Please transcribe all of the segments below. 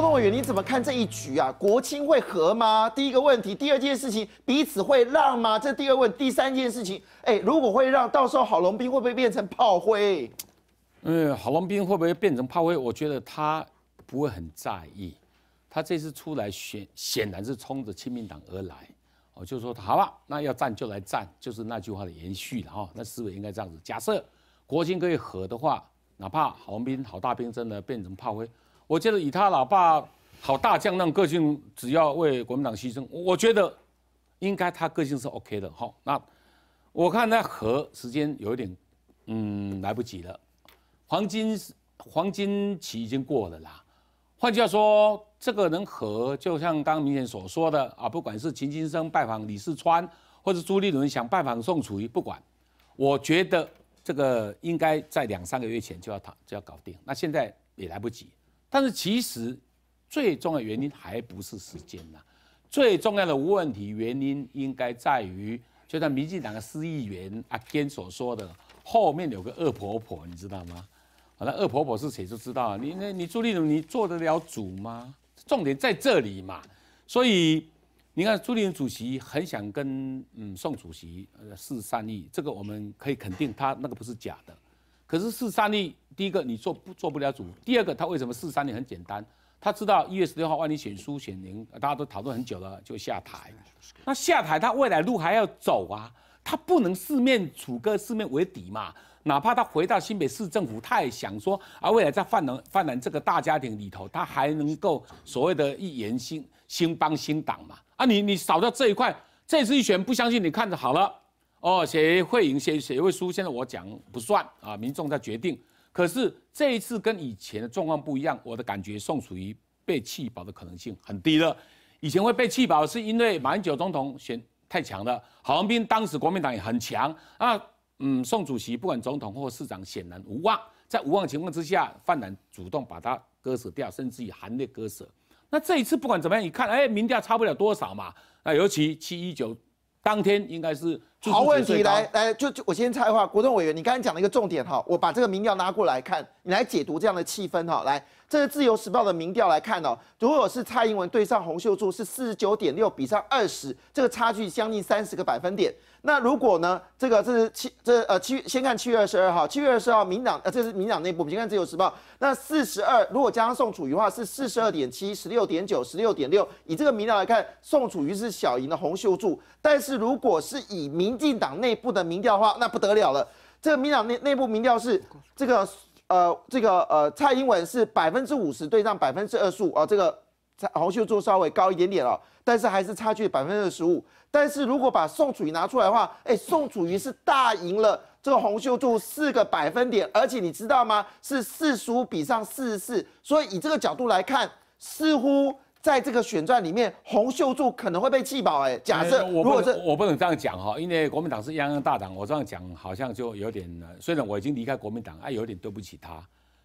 公务员，你怎么看这一局啊？国青会和吗？第一个问题。第二件事情，彼此会让吗？这第二问。第三件事情，哎，如果会让，到时候郝龙斌会不会变成炮灰？嗯，郝龙斌会不会变成炮灰？我觉得他不会很在意。他这次出来显显然是冲着亲民党而来。我就说好了，那要战就来战，就是那句话的延续了哈。那思维应该这样子。假设国青可以和的话，哪怕郝龙斌、郝大兵真的变成炮灰。我觉得以他老爸好大将那种个性，只要为国民党牺牲，我觉得应该他个性是 OK 的。哈。那我看那和时间有一点，嗯，来不及了。黄金黄金期已经过了啦。换句话说，这个能和就像刚刚明显所说的啊，不管是秦金生拜访李世川，或者朱立伦想拜访宋楚瑜，不管，我觉得这个应该在两三个月前就要谈就要搞定。那现在也来不及。但是其实最重要的原因还不是时间呐，最重要的问题原因应该在于，就像民进党的司议员阿坚所说的，后面有个恶婆婆，你知道吗？好，那恶婆婆是谁就知道了。你、那你朱立伦，你做得了主吗？重点在这里嘛。所以你看，朱立伦主席很想跟嗯宋主席呃是善意，这个我们可以肯定他那个不是假的，可是是善意第一个，你做不做不了主；第二个，他为什么四三年很简单？他知道一月十六号万里选书选年，大家都讨论很久了，就下台。那下台，他未来路还要走啊，他不能四面楚歌，四面为敌嘛。哪怕他回到新北市政府，他也想说，啊，未来在泛蓝泛蓝这个大家庭里头，他还能够所谓的一言兴兴邦兴党嘛。啊，你你扫掉这一块，这次一选不相信你看着好了。哦，谁会赢，谁谁会输？现在我讲不算啊，民众在决定。可是这一次跟以前的状况不一样，我的感觉宋楚瑜被弃保的可能性很低了。以前会被弃保，是因为马英九总统选太强了，郝龙斌当时国民党也很强。那嗯，宋主席不管总统或市长，显然无望。在无望情况之下，范蓝主动把他割舍掉，甚至于含泪割舍。那这一次不管怎么样，你看，哎，民调差不了多少嘛。那尤其七一九当天，应该是。好问题，来来，就就我先插话，国政委员，你刚才讲了一个重点哈，我把这个民调拿过来看，你来解读这样的气氛哈。来，这是自由时报的民调来看哦，如果是蔡英文对上洪秀柱是四十九点六比上二十，这个差距将近三十个百分点。那如果呢，这个这是七这呃七先看七月二十二号，七月二十二号民党呃这是民党内部，我们先看自由时报，那四十二如果加上宋楚瑜的话是四十二点七十六点九十六点六，以这个民调来看，宋楚瑜是小赢的洪秀柱，但是如果是以民民进党内部的民调话，那不得了了。这个民党内内部民调是这个呃，这个呃，蔡英文是百分之五十对上百分之二十五啊。这个洪秀柱稍微高一点点了，但是还是差距百分之二十五。但是如果把宋楚瑜拿出来的话，哎，宋楚瑜是大赢了这个洪秀柱四个百分点，而且你知道吗？是四十五比上四十四，所以以这个角度来看，似乎。在这个选战里面，洪秀柱可能会被弃保哎。假设如果是，我不能这样讲哈，因为国民党是泱泱大党，我这样讲好像就有点……虽然我已经离开国民党，哎，有点对不起他。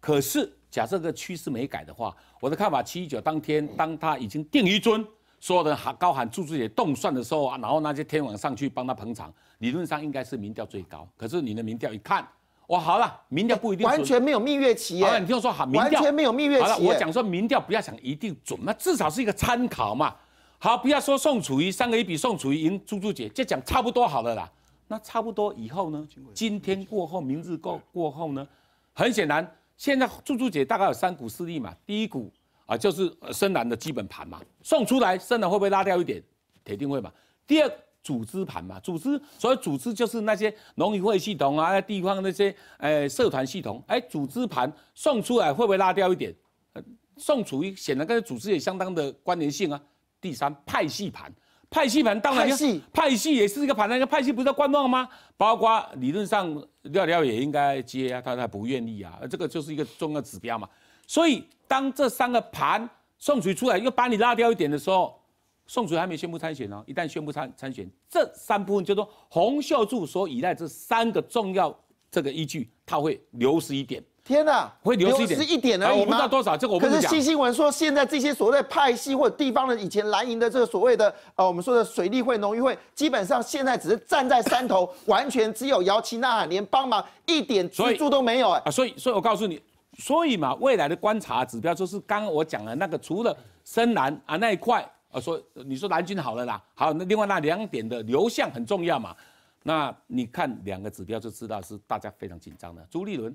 可是假设个趋势没改的话，我的看法，七一九当天，当他已经定一尊，说的喊高喊朱主席动算的时候啊，然后那些天王上去帮他捧场，理论上应该是民调最高。可是你的民调一看。我好了，民调不一定，完全没有蜜月期耶。好了，你听我说，好，完全没有蜜月期。好了，我讲说，民调不要想一定准，那至少是一个参考嘛。好，不要说宋楚瑜三个一比宋楚瑜赢，猪猪姐就讲差不多好了啦。那差不多以后呢？今天过后，明日过过后呢？很显然，现在猪猪姐大概有三股势力嘛。第一股啊，就是深蓝的基本盘嘛，送出来深蓝会不会拉掉一点？铁定会嘛。第二组织盘嘛，组织所以组织就是那些农渔会系统啊，那地方那些呃社团系统，哎组织盘送出来会不会拉掉一点？呃，送出去显然跟组织也相当的关联性啊。第三派系盘，派系盘当然派系也是个盘，那个派系不是在观望吗？包括理论上廖廖也应该接啊，他他不愿意啊，这个就是一个重要指标嘛。所以当这三个盘送水出来又把你拉掉一点的时候。宋楚瑜还没宣布参选呢，一旦宣布参参选，这三部分就说洪秀柱所依赖这三个重要这个依据，他会流失一点。天呐，会流失一点呢？我们不知道多少。这我可是新新闻说，现在这些所的派系或地方的以前蓝营的这个所谓的呃，我们说的水利会、农渔会，基本上现在只是站在山头，完全只有摇旗呐喊，连帮忙一点资助都没有。哎，所以，所以我告诉你，所以嘛，未来的观察指标就是刚刚我讲的那个，除了深蓝啊那一块。说你说蓝军好了啦，好那另外那两点的流向很重要嘛，那你看两个指标就知道是大家非常紧张的。朱立伦，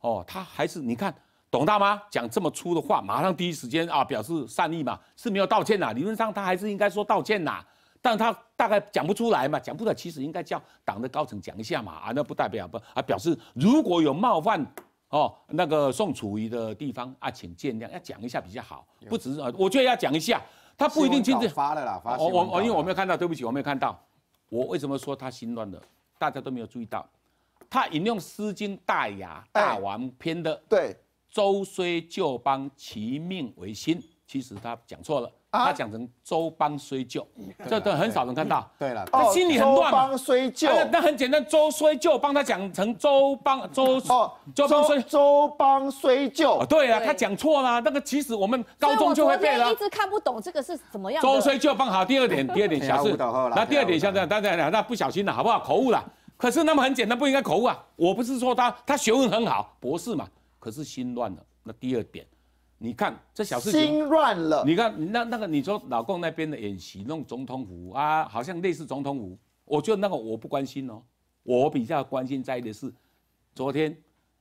哦，他还是你看董大妈讲这么粗的话，马上第一时间啊表示善意嘛，是没有道歉呐。理论上他还是应该说道歉呐，但他大概讲不出来嘛，讲不来其实应该叫党的高层讲一下嘛。啊，那不代表不啊表示如果有冒犯哦那个宋楚瑜的地方啊，请见谅，要讲一下比较好。不是啊，我觉得要讲一下。他不一定亲自发的啦，我我我因为我没有看到，对不起，我没有看到。我为什么说他心乱的？大家都没有注意到，他引用《诗经·大雅·大王篇》的“对周虽旧邦，其命维新”，其实他讲错了。他讲成“周邦虽旧”，这都很少能看到。对了，他心里很乱周邦虽旧，那很简单，周虽旧邦。他讲成“周邦周哦”，周邦虽周邦虽旧。对啊，他讲错了。那个其实我们高中就会背了。一直看不懂这个是怎么样周虽旧邦好。第二点，第二点小事。那第二点像这样，大家讲那不小心了，好不好？口误了。可是那么很简单，不应该口误啊。我不是说他，他学问很好，博士嘛。可是心乱了。那第二点。你看这小事心乱了。你看那那个，你说老共那边的演习弄总统府啊，好像类似总统府。我就那个我不关心哦，我比较关心在的是，昨天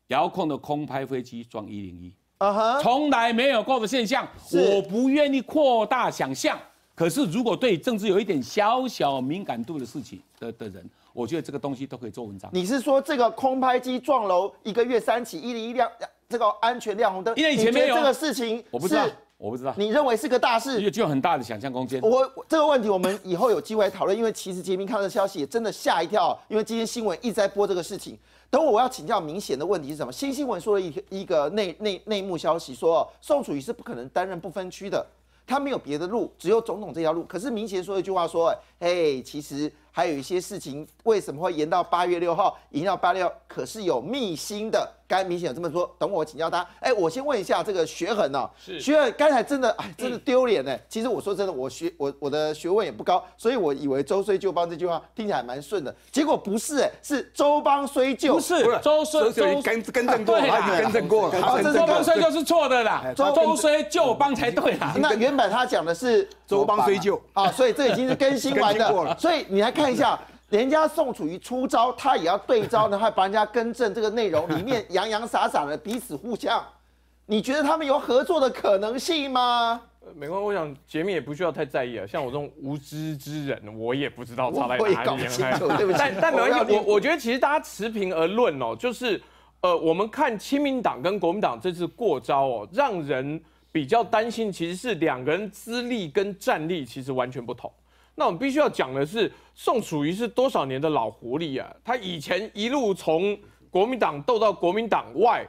遥控的空拍飞机撞一零一，啊哈，从来没有过的现象。我不愿意扩大想象，可是如果对政治有一点小小敏感度的事情的的人，我觉得这个东西都可以做文章。你是说这个空拍机撞楼一个月三起一零一两？这个安全亮红灯，因为以前没有这个事情，我不知道，我不知道，你认为是个大事，就有很大的想象空间。我这个问题我们以后有机会讨论，因为其实捷明看的消息也真的吓一跳，因为今天新闻一直在播这个事情，等我我要请教明显的问题是什么？新新闻说了一一个内内内幕消息，说宋楚瑜是不可能担任不分区的，他没有别的路，只有总统这条路。可是明显说一句话说，哎，其实。还有一些事情为什么会延到八月六号？延到八六可是有密心的，该明显有这么说。等我请教他。哎，我先问一下这个学恒呢？学恒刚才真的哎，真的丢脸呢。其实我说真的，我学我我的学问也不高，所以我以为“周虽旧邦”这句话听起来蛮顺的，结果不是，哎，是“周邦虽旧”。不是，不是。周邦虽旧，更更正过了，更正过。老子说“邦虽旧是错的啦，周周虽旧邦才对啦。那原本他讲的是“周邦虽旧”啊，所以这已经是更新完的。所以你还。看一下，人家宋楚瑜出招，他也要对招，然后把人家更正这个内容里面洋洋洒洒的彼此互相，你觉得他们有合作的可能性吗？呃，没关系，我想杰米也不需要太在意啊。像我这种无知之人，我也不知道他在对什么。但但没关系，我我觉得其实大家持平而论哦，就是呃，我们看亲民党跟国民党这次过招哦，让人比较担心，其实是两个人资历跟战力其实完全不同。那我们必须要讲的是，宋楚瑜是多少年的老狐狸啊！他以前一路从国民党斗到国民党外，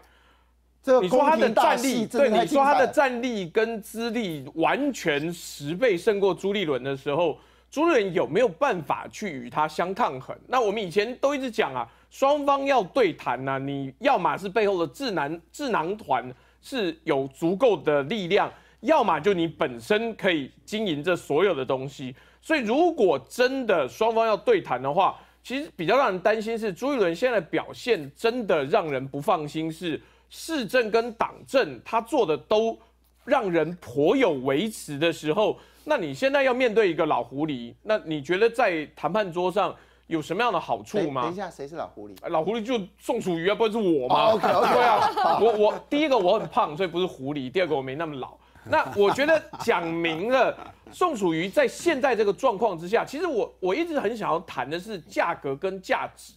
这你说他的战力，对你说他的战力跟资历完全十倍胜过朱立伦的时候，朱立伦有没有办法去与他相抗衡？那我们以前都一直讲啊，双方要对谈啊，你要么是背后的智囊智囊团是有足够的力量，要么就你本身可以经营这所有的东西。所以，如果真的双方要对谈的话，其实比较让人担心是朱一伦现在的表现，真的让人不放心。是市政跟党政他做的都让人颇有维持的时候，那你现在要面对一个老狐狸，那你觉得在谈判桌上有什么样的好处吗？等一下，谁是老狐狸？老狐狸就宋楚瑜啊，不会是我吗？不会啊，我我第一个我很胖，所以不是狐狸；第二个我没那么老。那我觉得讲明了，宋楚瑜在现在这个状况之下，其实我我一直很想要谈的是价格跟价值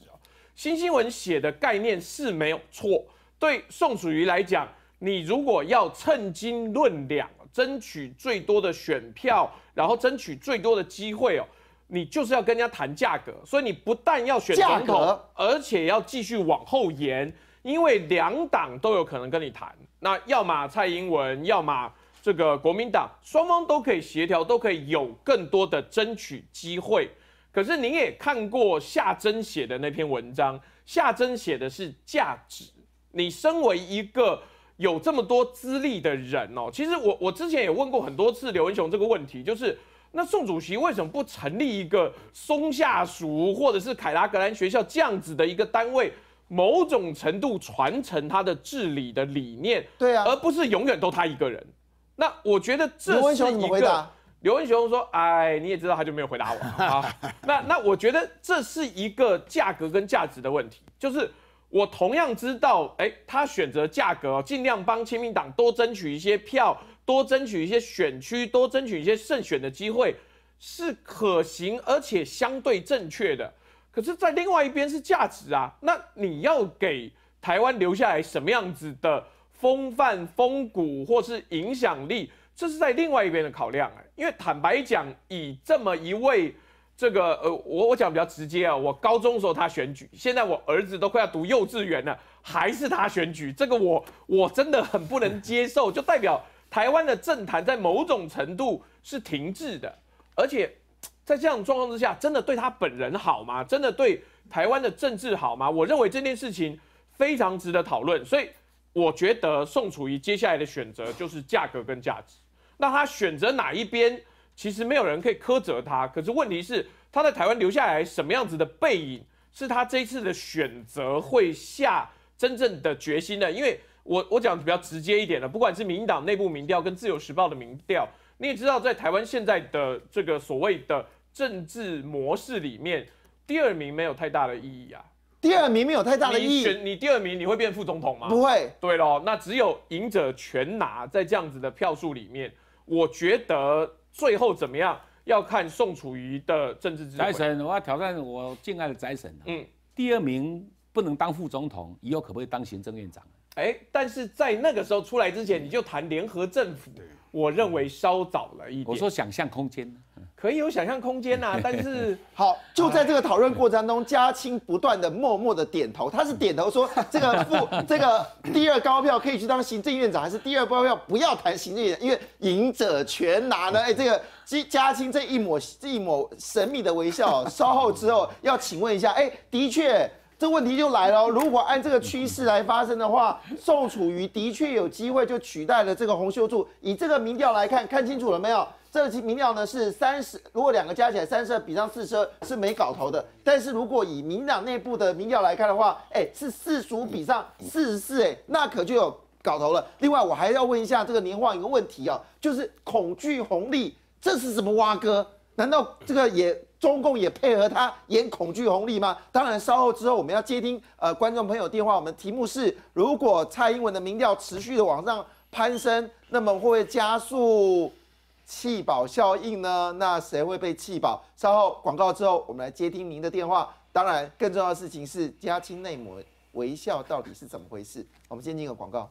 新新闻写的概念是没有错，对宋楚瑜来讲，你如果要称斤论两，争取最多的选票，然后争取最多的机会哦，你就是要跟人家谈价格，所以你不但要选总统，而且要继续往后延，因为两党都有可能跟你谈，那要么蔡英文，要么。这个国民党双方都可以协调，都可以有更多的争取机会。可是您也看过夏真写的那篇文章，夏真写的是价值。你身为一个有这么多资历的人哦，其实我我之前也问过很多次刘文雄这个问题，就是那宋主席为什么不成立一个松下属或者是凯拉格兰学校这样子的一个单位，某种程度传承他的治理的理念？对啊，而不是永远都他一个人。那我觉得这是一个刘文雄说，哎，你也知道，他就没有回答我啊。那那我觉得这是一个价格跟价值的问题，就是我同样知道，哎，他选择价格，尽量帮亲民党多争取一些票，多争取一些选区，多争取一些胜选的机会，是可行而且相对正确的。可是，在另外一边是价值啊，那你要给台湾留下来什么样子的？风范、风骨或是影响力，这是在另外一边的考量。哎，因为坦白讲，以这么一位，这个呃，我我讲比较直接啊，我高中时候他选举，现在我儿子都快要读幼稚园了，还是他选举，这个我我真的很不能接受。就代表台湾的政坛在某种程度是停滞的，而且在这样状况之下，真的对他本人好吗？真的对台湾的政治好吗？我认为这件事情非常值得讨论，所以。我觉得宋楚瑜接下来的选择就是价格跟价值。那他选择哪一边，其实没有人可以苛责他。可是问题是，他在台湾留下来什么样子的背影，是他这一次的选择会下真正的决心的。因为，我我讲比较直接一点的，不管是民进党内部民调跟自由时报的民调，你也知道，在台湾现在的这个所谓的政治模式里面，第二名没有太大的意义啊。第二名没有太大的意义。你第二名你会变副总统吗？不会。对喽，那只有赢者全拿，在这样子的票数里面，我觉得最后怎么样要看宋楚瑜的政治支持。神，我要挑战我敬爱的财神嗯，第二名不能当副总统，以后可不可以当行政院长？哎，但是在那个时候出来之前，你就谈联合政府，我认为稍早了一点。我说想象空间很有想象空间呐，但是 好就在这个讨论过程中，嘉青不断的默默的点头，他是点头说 这个副这个第二高票可以去当行政院长，还是第二高票不要谈行政院，因为赢者全拿呢？哎，这个嘉嘉青这一抹这一抹神秘的微笑，稍后之后要请问一下，哎，的确这问题就来了，如果按这个趋势来发生的话，宋楚瑜的确有机会就取代了这个洪秀柱，以这个民调来看，看清楚了没有？这期民调呢是三十，如果两个加起来三十比上四十二是没搞头的。但是如果以民党内部的民调来看的话，哎，是四十五比上四十四，哎，那可就有搞头了。另外，我还要问一下这个年化一个问题哦，就是恐惧红利这是什么挖哥？难道这个也中共也配合他演恐惧红利吗？当然，稍后之后我们要接听呃观众朋友电话，我们题目是：如果蔡英文的民调持续的往上攀升，那么会不会加速？气饱效应呢？那谁会被气饱？稍后广告之后，我们来接听您的电话。当然，更重要的事情是家亲内膜微笑到底是怎么回事？我们先进一个广告。